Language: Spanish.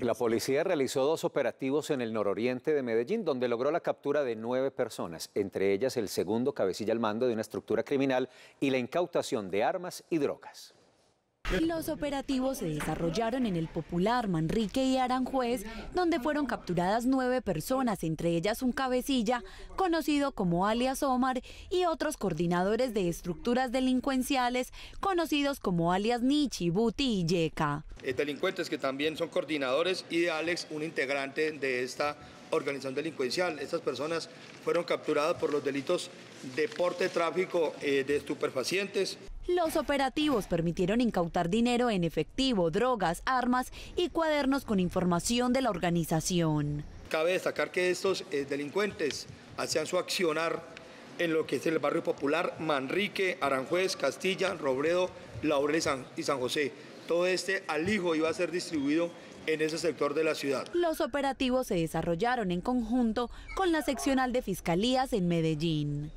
La policía realizó dos operativos en el nororiente de Medellín, donde logró la captura de nueve personas, entre ellas el segundo cabecilla al mando de una estructura criminal y la incautación de armas y drogas. Los operativos se desarrollaron en el Popular, Manrique y Aranjuez, donde fueron capturadas nueve personas, entre ellas un cabecilla, conocido como alias Omar, y otros coordinadores de estructuras delincuenciales, conocidos como alias Nichi, Buti y Yeca. Eh, delincuentes que también son coordinadores y de Alex, un integrante de esta organización delincuencial. Estas personas fueron capturadas por los delitos de porte, tráfico eh, de estupefacientes. Los operativos permitieron incautar dinero en efectivo, drogas, armas y cuadernos con información de la organización. Cabe destacar que estos eh, delincuentes hacían su accionar en lo que es el barrio popular Manrique, Aranjuez, Castilla, Robredo la y San, San José. Todo este alijo iba a ser distribuido en ese sector de la ciudad. Los operativos se desarrollaron en conjunto con la seccional de fiscalías en Medellín.